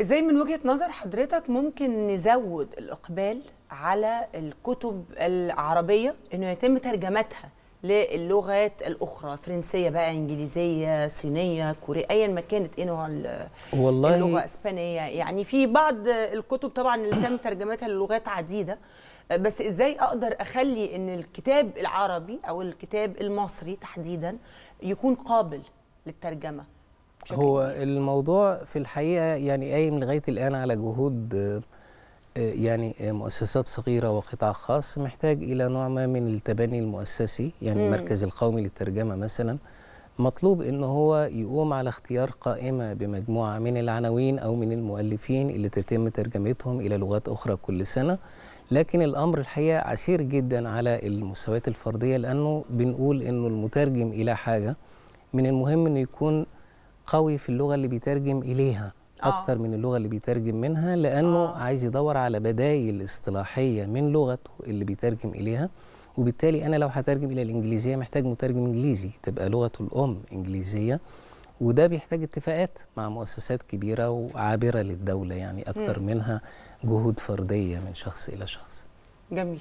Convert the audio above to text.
ازاي من وجهه نظر حضرتك ممكن نزود الاقبال على الكتب العربيه انه يتم ترجمتها للغات الاخرى فرنسيه بقى انجليزيه صينيه كوريه ايا ما كانت ايه نوع والله اللغه اسبانيه يعني في بعض الكتب طبعا اللي تم ترجمتها للغات عديده بس ازاي اقدر اخلي ان الكتاب العربي او الكتاب المصري تحديدا يكون قابل للترجمه هو الموضوع في الحقيقه يعني قايم لغايه الان على جهود آه، آه، يعني آه، مؤسسات صغيرة وقطاع خاص محتاج إلى نوع ما من التبني المؤسسي يعني المركز القومي للترجمة مثلا مطلوب ان هو يقوم على اختيار قائمه بمجموعه من العناوين او من المؤلفين اللي تتم ترجمتهم الى لغات اخرى كل سنه لكن الامر الحقيقه عسير جدا على المستويات الفرديه لانه بنقول انه المترجم الى حاجه من المهم انه يكون قوي في اللغه اللي بيترجم اليها آه. اكتر من اللغه اللي بيترجم منها لانه أوه. عايز يدور على بدايل اصطلاحيه من لغته اللي بيترجم اليها وبالتالي انا لو هترجم الى الانجليزيه محتاج مترجم انجليزي تبقى لغته الام انجليزيه وده بيحتاج اتفاقات مع مؤسسات كبيره وعابره للدوله يعني اكتر م. منها جهود فرديه من شخص الى شخص جميل